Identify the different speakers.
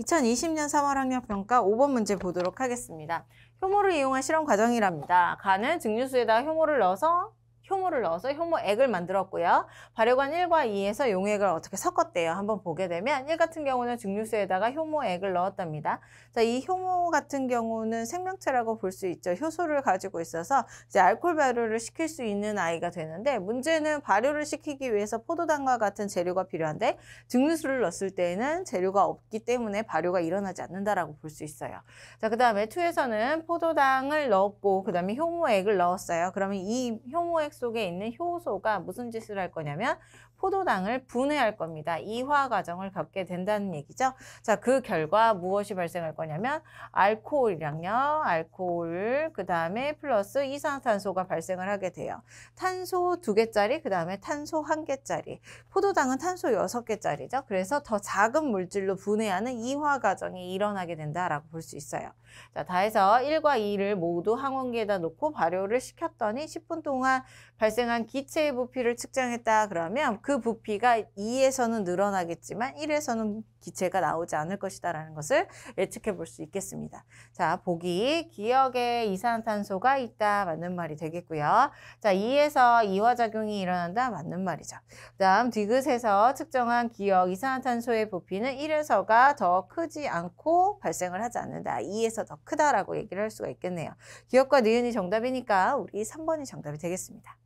Speaker 1: 2020년 3월 학력평가 5번 문제 보도록 하겠습니다. 효모를 이용한 실험 과정이랍니다. 간은 증류수에다가 효모를 넣어서 효모를 넣어서 효모액을 만들었고요. 발효관 1과 2에서 용액을 어떻게 섞었대요. 한번 보게 되면 1 같은 경우는 증류수에다가 효모액을 넣었답니다. 자, 이 효모 같은 경우는 생명체라고 볼 수 있죠. 효소를 가지고 있어서 이제 알코올 발효를 시킬 수 있는 아이가 되는데 문제는 발효를 시키기 위해서 포도당과 같은 재료가 필요한데 증류수를 넣었을 때에는 재료가 없기 때문에 발효가 일어나지 않는다라고 볼 수 있어요. 자, 그 다음에 2에서는 포도당을 넣었고 그 다음에 효모액을 넣었어요. 그러면 이 효모액 속에 있는 효소가 무슨 짓을 할 거냐면 포도당을 분해할 겁니다. 이화 과정을 겪게 된다는 얘기죠. 자, 그 결과 무엇이 발생할 거냐면 알코올이랑요. 알코올, 그다음에 플러스 이산화탄소가 발생을 하게 돼요. 탄소 두개짜리 그다음에 탄소 한개짜리 포도당은 탄소 여섯 개짜리죠 그래서 더 작은 물질로 분해하는 이화 과정이 일어나게 된다라고 볼 수 있어요. 자, 다 해서 일과이를 모두 항원기에다 놓고 발효를 시켰더니 10분 동안 발생한 기체의 부피를 측정했다 그러면 그 부피가 2에서는 늘어나겠지만 1에서는 기체가 나오지 않을 것이다라는 것을 예측해 볼 수 있겠습니다. 자, 보기 기억에 이산탄소가 있다 맞는 말이 되겠고요. 자, 2에서 이화 작용이 일어난다 맞는 말이죠. 그다음 디귿에서 측정한 기억 이산탄소의 부피는 1에서가 더 크지 않고 발생을 하지 않는다. 2에서 더 크다라고 얘기를 할 수가 있겠네요. 기억과 니은이 정답이니까 우리 3번이 정답이 되겠습니다.